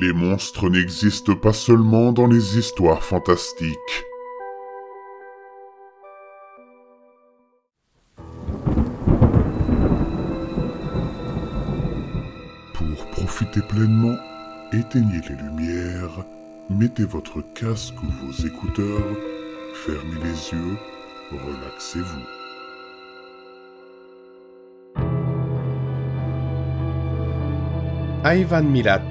Les monstres n'existent pas seulement dans les histoires fantastiques. Pour profiter pleinement, éteignez les lumières, mettez votre casque ou vos écouteurs, fermez les yeux, relaxez-vous. Ivan Milat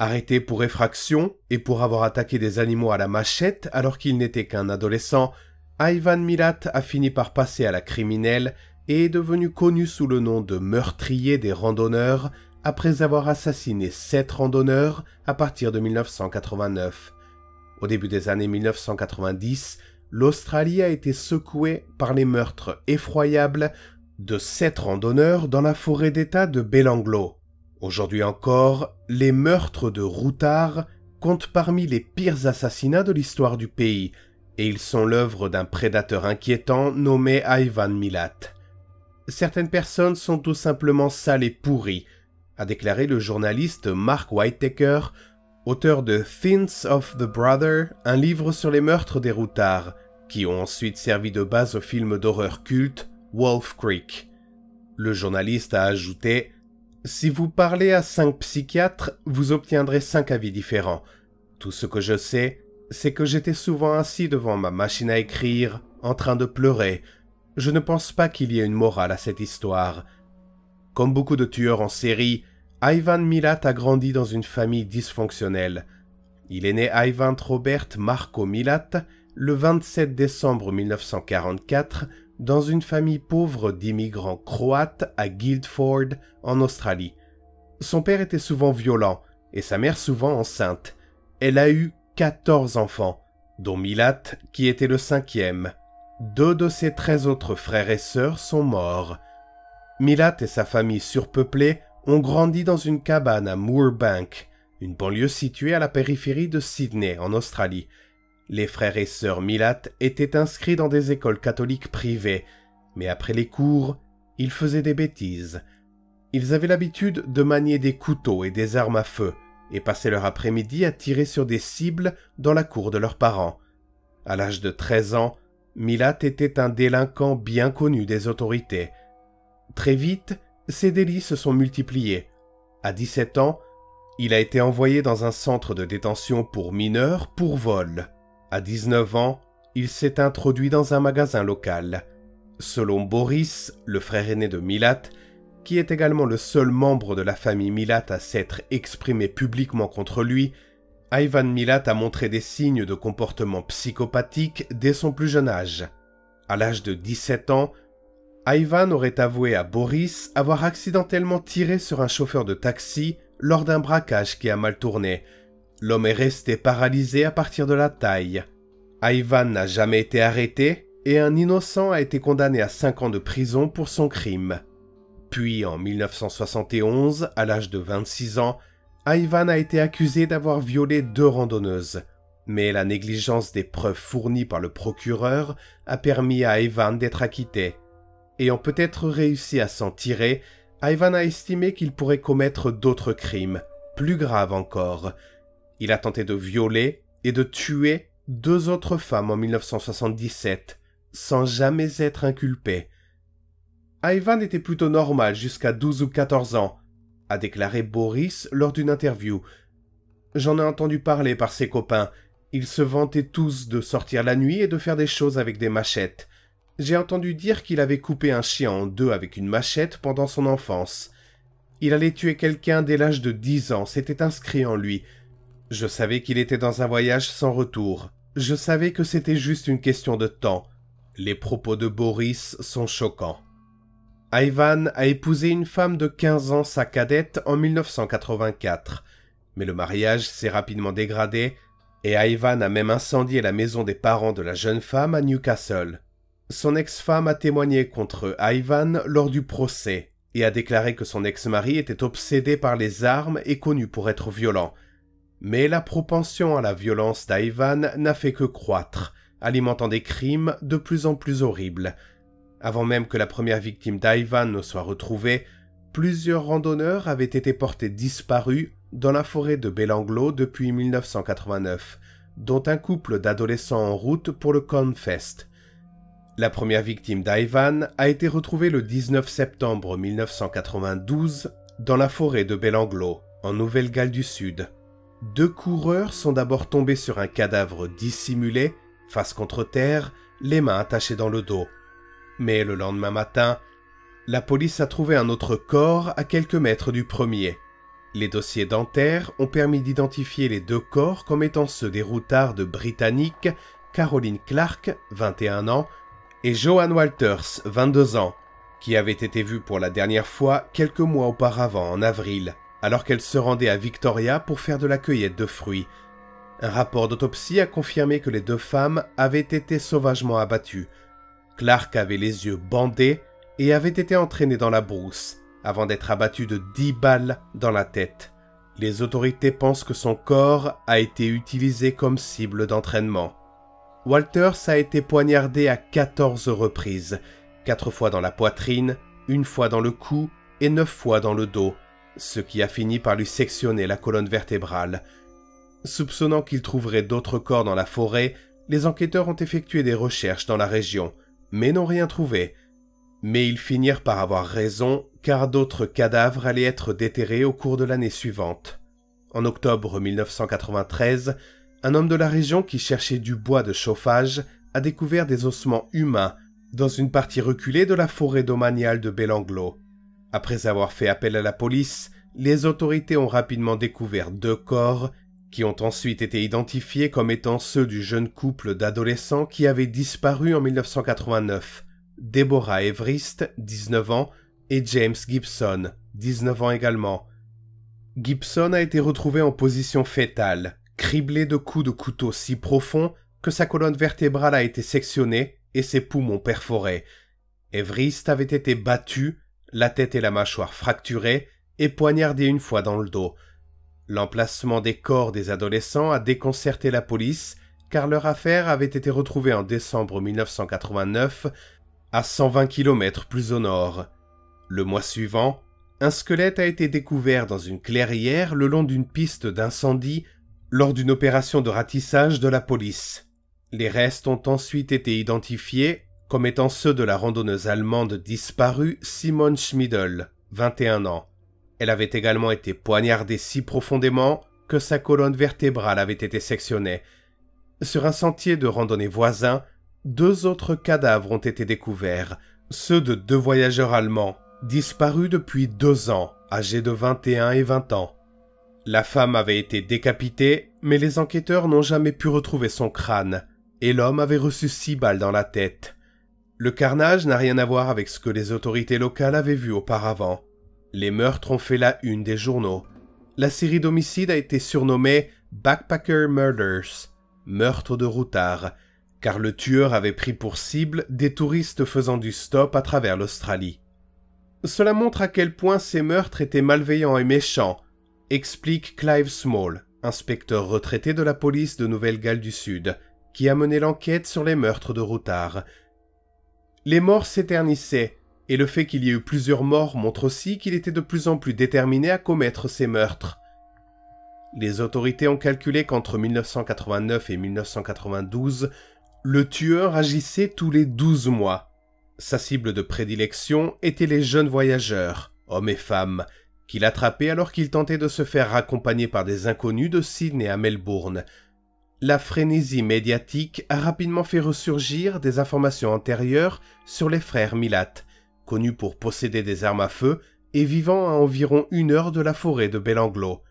Arrêté pour effraction et pour avoir attaqué des animaux à la machette alors qu'il n'était qu'un adolescent, Ivan Milat a fini par passer à la criminelle et est devenu connu sous le nom de meurtrier des randonneurs après avoir assassiné sept randonneurs à partir de 1989. Au début des années 1990, l'Australie a été secouée par les meurtres effroyables de sept randonneurs dans la forêt d'État de Belanglo. Aujourd'hui encore, les meurtres de Routard comptent parmi les pires assassinats de l'histoire du pays, et ils sont l'œuvre d'un prédateur inquiétant nommé Ivan Milat. Certaines personnes sont tout simplement sales et pourries, a déclaré le journaliste Mark Whitaker, auteur de Things of the Brother, un livre sur les meurtres des Routards, qui ont ensuite servi de base au film d'horreur culte Wolf Creek. Le journaliste a ajouté si vous parlez à cinq psychiatres, vous obtiendrez cinq avis différents. Tout ce que je sais, c'est que j'étais souvent assis devant ma machine à écrire, en train de pleurer. Je ne pense pas qu'il y ait une morale à cette histoire. Comme beaucoup de tueurs en série, Ivan Milat a grandi dans une famille dysfonctionnelle. Il est né Ivan Robert Marco Milat le 27 décembre 1944 dans une famille pauvre d'immigrants croates à Guildford, en Australie. Son père était souvent violent et sa mère souvent enceinte. Elle a eu 14 enfants, dont Milat, qui était le cinquième. Deux de ses 13 autres frères et sœurs sont morts. Milat et sa famille surpeuplée ont grandi dans une cabane à Moorbank, une banlieue située à la périphérie de Sydney, en Australie, les frères et sœurs Milat étaient inscrits dans des écoles catholiques privées, mais après les cours, ils faisaient des bêtises. Ils avaient l'habitude de manier des couteaux et des armes à feu, et passaient leur après-midi à tirer sur des cibles dans la cour de leurs parents. À l'âge de 13 ans, Milat était un délinquant bien connu des autorités. Très vite, ses délits se sont multipliés. À 17 ans, il a été envoyé dans un centre de détention pour mineurs pour vol. À 19 ans, il s'est introduit dans un magasin local. Selon Boris, le frère aîné de Milat, qui est également le seul membre de la famille Milat à s'être exprimé publiquement contre lui, Ivan Milat a montré des signes de comportement psychopathique dès son plus jeune âge. À l'âge de 17 ans, Ivan aurait avoué à Boris avoir accidentellement tiré sur un chauffeur de taxi lors d'un braquage qui a mal tourné, L'homme est resté paralysé à partir de la taille. Ivan n'a jamais été arrêté et un innocent a été condamné à 5 ans de prison pour son crime. Puis en 1971, à l'âge de 26 ans, Ivan a été accusé d'avoir violé deux randonneuses. Mais la négligence des preuves fournies par le procureur a permis à Ivan d'être acquitté. Ayant peut-être réussi à s'en tirer, Ivan a estimé qu'il pourrait commettre d'autres crimes, plus graves encore, il a tenté de violer et de tuer deux autres femmes en 1977, sans jamais être inculpé. Ivan était plutôt normal jusqu'à 12 ou 14 ans, a déclaré Boris lors d'une interview. J'en ai entendu parler par ses copains. Ils se vantaient tous de sortir la nuit et de faire des choses avec des machettes. J'ai entendu dire qu'il avait coupé un chien en deux avec une machette pendant son enfance. Il allait tuer quelqu'un dès l'âge de 10 ans, c'était inscrit en lui. Je savais qu'il était dans un voyage sans retour. Je savais que c'était juste une question de temps. Les propos de Boris sont choquants. Ivan a épousé une femme de 15 ans, sa cadette, en 1984. Mais le mariage s'est rapidement dégradé, et Ivan a même incendié la maison des parents de la jeune femme à Newcastle. Son ex-femme a témoigné contre Ivan lors du procès, et a déclaré que son ex-mari était obsédé par les armes et connu pour être violent, mais la propension à la violence d'Ivan n'a fait que croître, alimentant des crimes de plus en plus horribles. Avant même que la première victime d'Ivan ne soit retrouvée, plusieurs randonneurs avaient été portés disparus dans la forêt de Belanglo depuis 1989, dont un couple d'adolescents en route pour le Confest. La première victime d'Ivan a été retrouvée le 19 septembre 1992 dans la forêt de Belanglo, en Nouvelle-Galles du Sud, deux coureurs sont d'abord tombés sur un cadavre dissimulé, face contre terre, les mains attachées dans le dos. Mais le lendemain matin, la police a trouvé un autre corps à quelques mètres du premier. Les dossiers dentaires ont permis d'identifier les deux corps comme étant ceux des de Britannique, Caroline Clark, 21 ans, et Joan Walters, 22 ans, qui avaient été vus pour la dernière fois quelques mois auparavant en avril alors qu'elle se rendait à Victoria pour faire de la cueillette de fruits. Un rapport d'autopsie a confirmé que les deux femmes avaient été sauvagement abattues. Clark avait les yeux bandés et avait été entraîné dans la brousse avant d'être abattu de dix balles dans la tête. Les autorités pensent que son corps a été utilisé comme cible d'entraînement. Walters a été poignardé à 14 reprises, quatre fois dans la poitrine, une fois dans le cou et neuf fois dans le dos ce qui a fini par lui sectionner la colonne vertébrale. Soupçonnant qu'il trouverait d'autres corps dans la forêt, les enquêteurs ont effectué des recherches dans la région, mais n'ont rien trouvé. Mais ils finirent par avoir raison, car d'autres cadavres allaient être déterrés au cours de l'année suivante. En octobre 1993, un homme de la région qui cherchait du bois de chauffage a découvert des ossements humains dans une partie reculée de la forêt domaniale de Belanglo. Après avoir fait appel à la police, les autorités ont rapidement découvert deux corps qui ont ensuite été identifiés comme étant ceux du jeune couple d'adolescents qui avait disparu en 1989, Deborah Everist, 19 ans, et James Gibson, 19 ans également. Gibson a été retrouvé en position fétale, criblé de coups de couteau si profonds que sa colonne vertébrale a été sectionnée et ses poumons perforés. Everist avait été battu, la tête et la mâchoire fracturées et poignardées une fois dans le dos. L'emplacement des corps des adolescents a déconcerté la police car leur affaire avait été retrouvée en décembre 1989 à 120 km plus au nord. Le mois suivant, un squelette a été découvert dans une clairière le long d'une piste d'incendie lors d'une opération de ratissage de la police. Les restes ont ensuite été identifiés comme étant ceux de la randonneuse allemande disparue Simone Schmidl, 21 ans. Elle avait également été poignardée si profondément que sa colonne vertébrale avait été sectionnée. Sur un sentier de randonnée voisin, deux autres cadavres ont été découverts, ceux de deux voyageurs allemands, disparus depuis deux ans, âgés de 21 et 20 ans. La femme avait été décapitée, mais les enquêteurs n'ont jamais pu retrouver son crâne, et l'homme avait reçu six balles dans la tête. Le carnage n'a rien à voir avec ce que les autorités locales avaient vu auparavant. Les meurtres ont fait la une des journaux. La série d'homicides a été surnommée Backpacker Murders, meurtre de routard, car le tueur avait pris pour cible des touristes faisant du stop à travers l'Australie. Cela montre à quel point ces meurtres étaient malveillants et méchants, explique Clive Small, inspecteur retraité de la police de Nouvelle-Galles du Sud, qui a mené l'enquête sur les meurtres de routards, les morts s'éternissaient, et le fait qu'il y ait eu plusieurs morts montre aussi qu'il était de plus en plus déterminé à commettre ces meurtres. Les autorités ont calculé qu'entre 1989 et 1992, le tueur agissait tous les 12 mois. Sa cible de prédilection étaient les jeunes voyageurs, hommes et femmes, qu'il attrapait alors qu'il tentait de se faire accompagner par des inconnus de Sydney à Melbourne, la frénésie médiatique a rapidement fait ressurgir des informations antérieures sur les frères Milat, connus pour posséder des armes à feu et vivant à environ une heure de la forêt de Belanglo.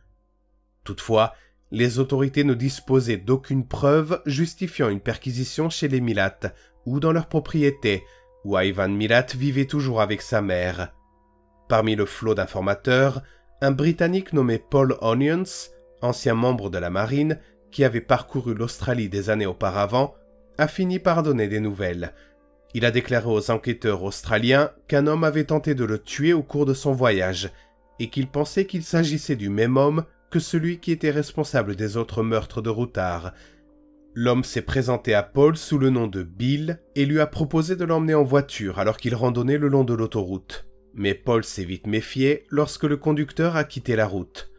Toutefois, les autorités ne disposaient d'aucune preuve justifiant une perquisition chez les Milat ou dans leur propriété, où Ivan Milat vivait toujours avec sa mère. Parmi le flot d'informateurs, un Britannique nommé Paul Onions, ancien membre de la marine, qui avait parcouru l'Australie des années auparavant, a fini par donner des nouvelles. Il a déclaré aux enquêteurs australiens qu'un homme avait tenté de le tuer au cours de son voyage, et qu'il pensait qu'il s'agissait du même homme que celui qui était responsable des autres meurtres de Routard. L'homme s'est présenté à Paul sous le nom de Bill et lui a proposé de l'emmener en voiture alors qu'il randonnait le long de l'autoroute. Mais Paul s'est vite méfié lorsque le conducteur a quitté la route.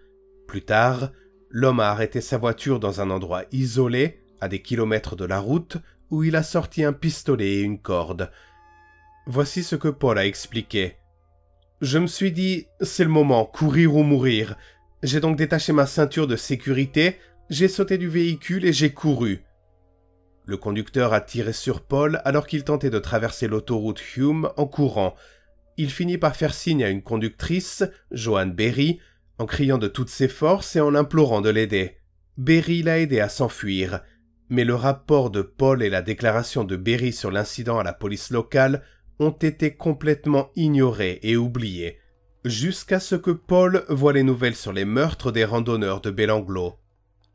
Plus tard, l'homme a arrêté sa voiture dans un endroit isolé, à des kilomètres de la route, où il a sorti un pistolet et une corde. Voici ce que Paul a expliqué. Je me suis dit, c'est le moment, courir ou mourir. J'ai donc détaché ma ceinture de sécurité, j'ai sauté du véhicule et j'ai couru. Le conducteur a tiré sur Paul alors qu'il tentait de traverser l'autoroute Hume en courant. Il finit par faire signe à une conductrice, Joanne Berry, en criant de toutes ses forces et en implorant de l'aider. Berry l'a aidé à s'enfuir, mais le rapport de Paul et la déclaration de Berry sur l'incident à la police locale ont été complètement ignorés et oubliés, jusqu'à ce que Paul voit les nouvelles sur les meurtres des randonneurs de Belanglo.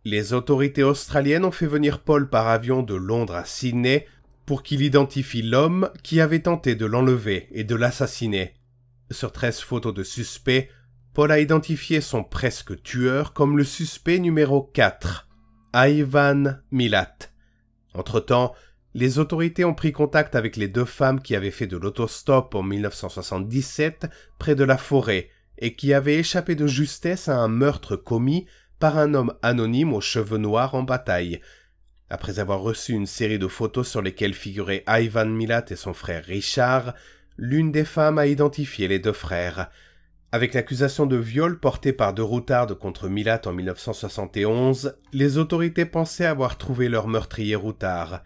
Les autorités australiennes ont fait venir Paul par avion de Londres à Sydney pour qu'il identifie l'homme qui avait tenté de l'enlever et de l'assassiner. Sur 13 photos de suspects, Paul a identifié son presque tueur comme le suspect numéro 4, Ivan Milat. Entre-temps, les autorités ont pris contact avec les deux femmes qui avaient fait de l'autostop en 1977 près de la forêt et qui avaient échappé de justesse à un meurtre commis par un homme anonyme aux cheveux noirs en bataille. Après avoir reçu une série de photos sur lesquelles figuraient Ivan Milat et son frère Richard, l'une des femmes a identifié les deux frères. Avec l'accusation de viol portée par De Routarde contre Milat en 1971, les autorités pensaient avoir trouvé leur meurtrier Routard.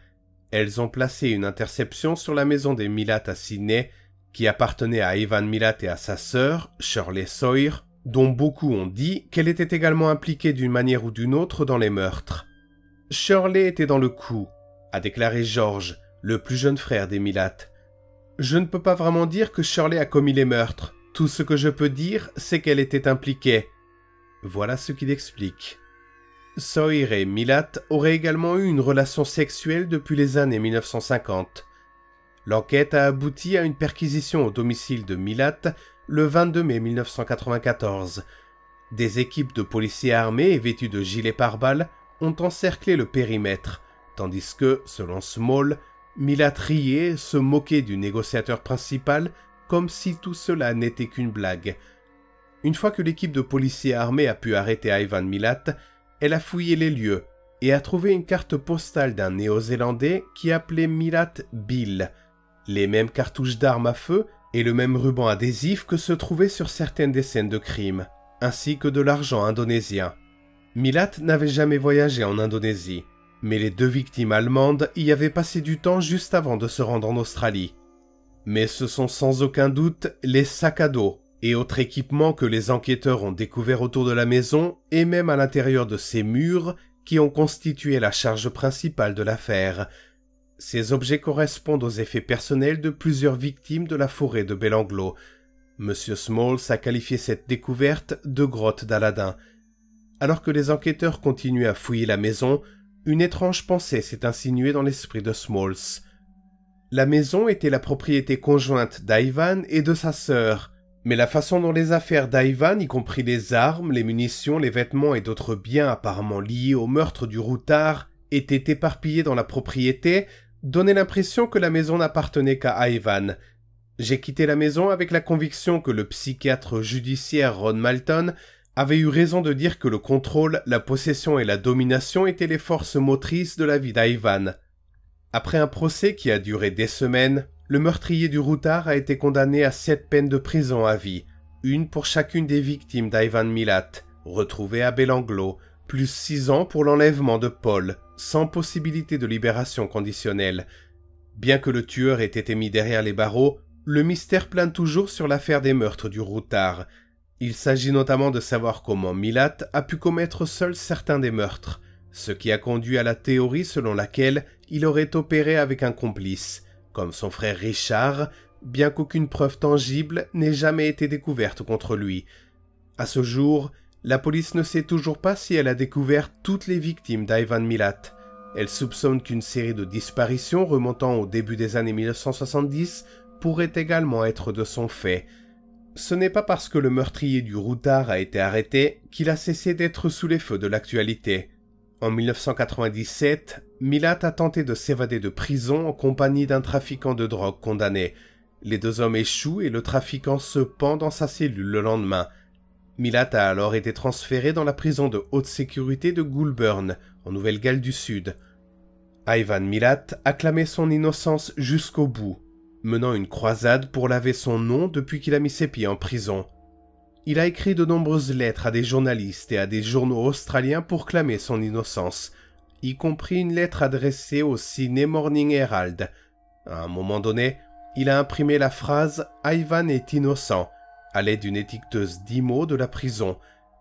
Elles ont placé une interception sur la maison des Milat à Sydney, qui appartenait à Ivan Milat et à sa sœur, Shirley Sawyer, dont beaucoup ont dit qu'elle était également impliquée d'une manière ou d'une autre dans les meurtres. Shirley était dans le coup, a déclaré George, le plus jeune frère des Milat. Je ne peux pas vraiment dire que Shirley a commis les meurtres. Tout ce que je peux dire, c'est qu'elle était impliquée. Voilà ce qu'il explique. et Milat aurait également eu une relation sexuelle depuis les années 1950. L'enquête a abouti à une perquisition au domicile de Milat le 22 mai 1994. Des équipes de policiers armés et vêtus de gilets pare-balles ont encerclé le périmètre, tandis que, selon Small, Milat riait, se moquait du négociateur principal comme si tout cela n'était qu'une blague. Une fois que l'équipe de policiers armés a pu arrêter Ivan Milat, elle a fouillé les lieux et a trouvé une carte postale d'un Néo-Zélandais qui appelait Milat Bill, les mêmes cartouches d'armes à feu et le même ruban adhésif que se trouvaient sur certaines des scènes de crime, ainsi que de l'argent indonésien. Milat n'avait jamais voyagé en Indonésie, mais les deux victimes allemandes y avaient passé du temps juste avant de se rendre en Australie. Mais ce sont sans aucun doute les sacs à dos et autres équipements que les enquêteurs ont découverts autour de la maison et même à l'intérieur de ses murs qui ont constitué la charge principale de l'affaire. Ces objets correspondent aux effets personnels de plusieurs victimes de la forêt de Belanglo. Monsieur Smalls a qualifié cette découverte de grotte d'Aladin. Alors que les enquêteurs continuent à fouiller la maison, une étrange pensée s'est insinuée dans l'esprit de Smalls. La maison était la propriété conjointe d'Ivan et de sa sœur, mais la façon dont les affaires d'Ivan, y compris les armes, les munitions, les vêtements et d'autres biens apparemment liés au meurtre du routard, étaient éparpillés dans la propriété, donnait l'impression que la maison n'appartenait qu'à Ivan. J'ai quitté la maison avec la conviction que le psychiatre judiciaire Ron Malton avait eu raison de dire que le contrôle, la possession et la domination étaient les forces motrices de la vie d'Ivan. Après un procès qui a duré des semaines, le meurtrier du Routard a été condamné à sept peines de prison à vie, une pour chacune des victimes d'Ivan Milat, retrouvé à Belanglo, plus six ans pour l'enlèvement de Paul, sans possibilité de libération conditionnelle. Bien que le tueur ait été mis derrière les barreaux, le mystère plane toujours sur l'affaire des meurtres du Routard. Il s'agit notamment de savoir comment Milat a pu commettre seul certains des meurtres ce qui a conduit à la théorie selon laquelle il aurait opéré avec un complice, comme son frère Richard, bien qu'aucune preuve tangible n'ait jamais été découverte contre lui. À ce jour, la police ne sait toujours pas si elle a découvert toutes les victimes d'Ivan Milat. Elle soupçonne qu'une série de disparitions remontant au début des années 1970 pourrait également être de son fait. Ce n'est pas parce que le meurtrier du routard a été arrêté qu'il a cessé d'être sous les feux de l'actualité. En 1997, Milat a tenté de s'évader de prison en compagnie d'un trafiquant de drogue condamné. Les deux hommes échouent et le trafiquant se pend dans sa cellule le lendemain. Milat a alors été transféré dans la prison de haute sécurité de Goulburn, en Nouvelle-Galles du Sud. Ivan Milat a clamé son innocence jusqu'au bout, menant une croisade pour laver son nom depuis qu'il a mis ses pieds en prison. Il a écrit de nombreuses lettres à des journalistes et à des journaux australiens pour clamer son innocence, y compris une lettre adressée au Sydney Morning Herald. À un moment donné, il a imprimé la phrase Ivan est innocent à l'aide d'une étiqueteuse d'IMO de la prison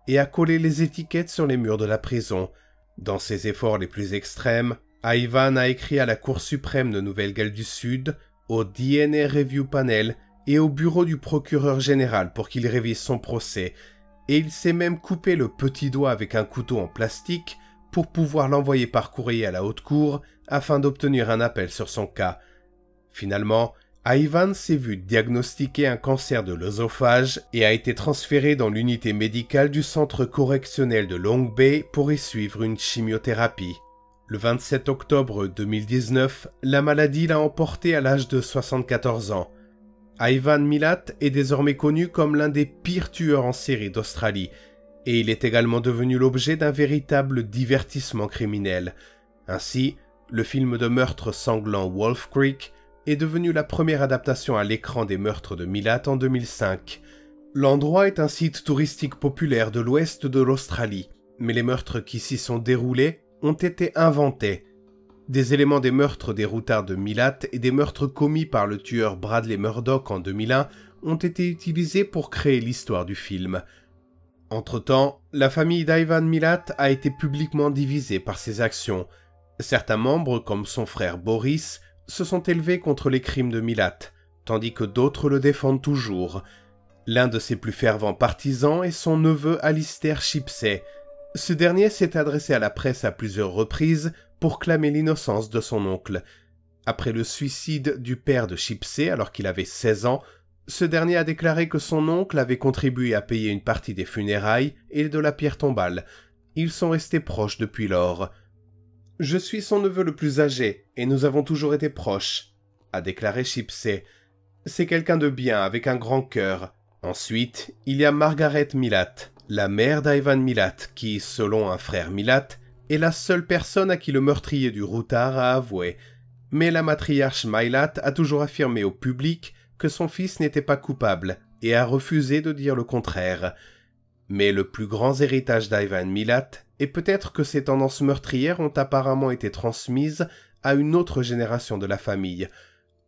et a collé les étiquettes sur les murs de la prison. Dans ses efforts les plus extrêmes, Ivan a écrit à la Cour suprême de Nouvelle-Galles du Sud, au DNA Review Panel et au bureau du procureur général pour qu'il révise son procès, et il s'est même coupé le petit doigt avec un couteau en plastique pour pouvoir l'envoyer par courrier à la haute cour afin d'obtenir un appel sur son cas. Finalement, Ivan s'est vu diagnostiquer un cancer de l'œsophage et a été transféré dans l'unité médicale du centre correctionnel de Long Bay pour y suivre une chimiothérapie. Le 27 octobre 2019, la maladie l'a emporté à l'âge de 74 ans. Ivan Milat est désormais connu comme l'un des pires tueurs en série d'Australie, et il est également devenu l'objet d'un véritable divertissement criminel. Ainsi, le film de meurtre sanglant Wolf Creek est devenu la première adaptation à l'écran des meurtres de Milat en 2005. L'endroit est un site touristique populaire de l'ouest de l'Australie, mais les meurtres qui s'y sont déroulés ont été inventés, des éléments des meurtres des routards de Milat et des meurtres commis par le tueur Bradley Murdoch en 2001 ont été utilisés pour créer l'histoire du film. Entre-temps, la famille d'Ivan Milat a été publiquement divisée par ses actions. Certains membres, comme son frère Boris, se sont élevés contre les crimes de Milat, tandis que d'autres le défendent toujours. L'un de ses plus fervents partisans est son neveu Alistair Chipsey, ce dernier s'est adressé à la presse à plusieurs reprises pour clamer l'innocence de son oncle. Après le suicide du père de Chipsé alors qu'il avait 16 ans, ce dernier a déclaré que son oncle avait contribué à payer une partie des funérailles et de la pierre tombale. Ils sont restés proches depuis lors. Je suis son neveu le plus âgé et nous avons toujours été proches, a déclaré Chipsé. C'est quelqu'un de bien avec un grand cœur. Ensuite, il y a Margaret Milat la mère d'Ivan Milat, qui, selon un frère Milat, est la seule personne à qui le meurtrier du routard a avoué, mais la matriarche Milat a toujours affirmé au public que son fils n'était pas coupable et a refusé de dire le contraire. Mais le plus grand héritage d'Ivan Milat est peut-être que ses tendances meurtrières ont apparemment été transmises à une autre génération de la famille.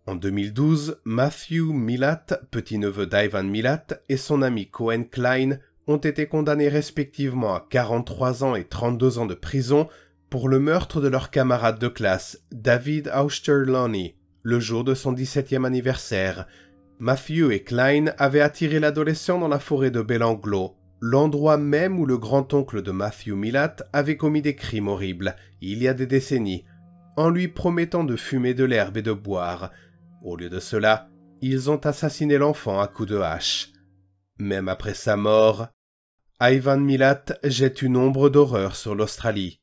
En 2012, Matthew Milat, petit-neveu d'Ivan Milat, et son ami Cohen Klein ont été condamnés respectivement à 43 ans et 32 ans de prison pour le meurtre de leur camarade de classe David Austerlani, le jour de son 17e anniversaire. Matthew et Klein avaient attiré l'adolescent dans la forêt de Belanglo, l'endroit même où le grand-oncle de Matthew Milat avait commis des crimes horribles, il y a des décennies, en lui promettant de fumer de l'herbe et de boire. Au lieu de cela, ils ont assassiné l'enfant à coups de hache. Même après sa mort, Ivan Milat jette une ombre d'horreur sur l'Australie.